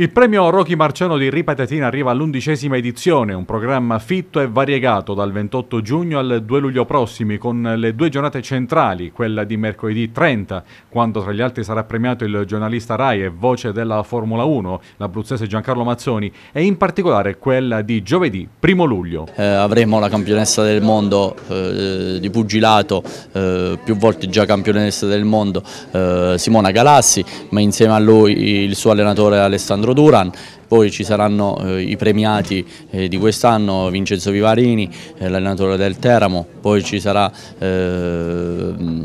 Il premio Rocky Marciano di Ripatatina arriva all'undicesima edizione, un programma fitto e variegato dal 28 giugno al 2 luglio prossimi con le due giornate centrali, quella di mercoledì 30, quando tra gli altri sarà premiato il giornalista Rai e voce della Formula 1, l'abruzzese Giancarlo Mazzoni, e in particolare quella di giovedì 1 luglio. Eh, avremo la campionessa del mondo eh, di pugilato, eh, più volte già campionessa del mondo, eh, Simona Galassi, ma insieme a lui il suo allenatore Alessandro Alessandro Duran, poi ci saranno eh, i premiati eh, di quest'anno Vincenzo Vivarini, eh, l'allenatore del Teramo, poi ci sarà... Eh, mm,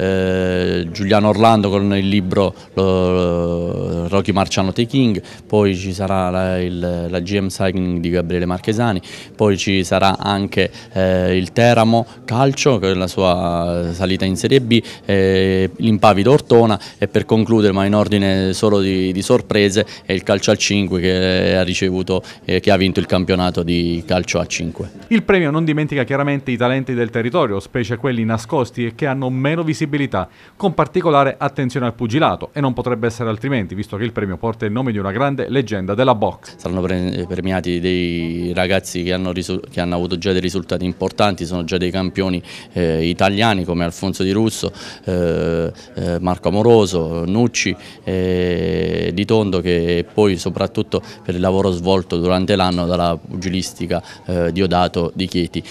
eh, Giuliano Orlando con il libro lo, eh, Rocky Marciano The King, poi ci sarà la, il, la GM Signing di Gabriele Marchesani, poi ci sarà anche eh, il Teramo Calcio con la sua salita in Serie B, eh, l'Impavido Ortona e per concludere ma in ordine solo di, di sorprese è il calcio al 5 che ha, ricevuto, eh, che ha vinto il campionato di calcio a 5. Il premio non dimentica chiaramente i talenti del territorio, specie quelli nascosti e che hanno meno visibilità, come con particolare attenzione al pugilato e non potrebbe essere altrimenti, visto che il premio porta il nome di una grande leggenda della box. Saranno premiati dei ragazzi che hanno, che hanno avuto già dei risultati importanti, sono già dei campioni eh, italiani come Alfonso Di Russo, eh, eh Marco Amoroso, Nucci, eh, Di Tondo che poi soprattutto per il lavoro svolto durante l'anno dalla pugilistica eh, Diodato di Chieti.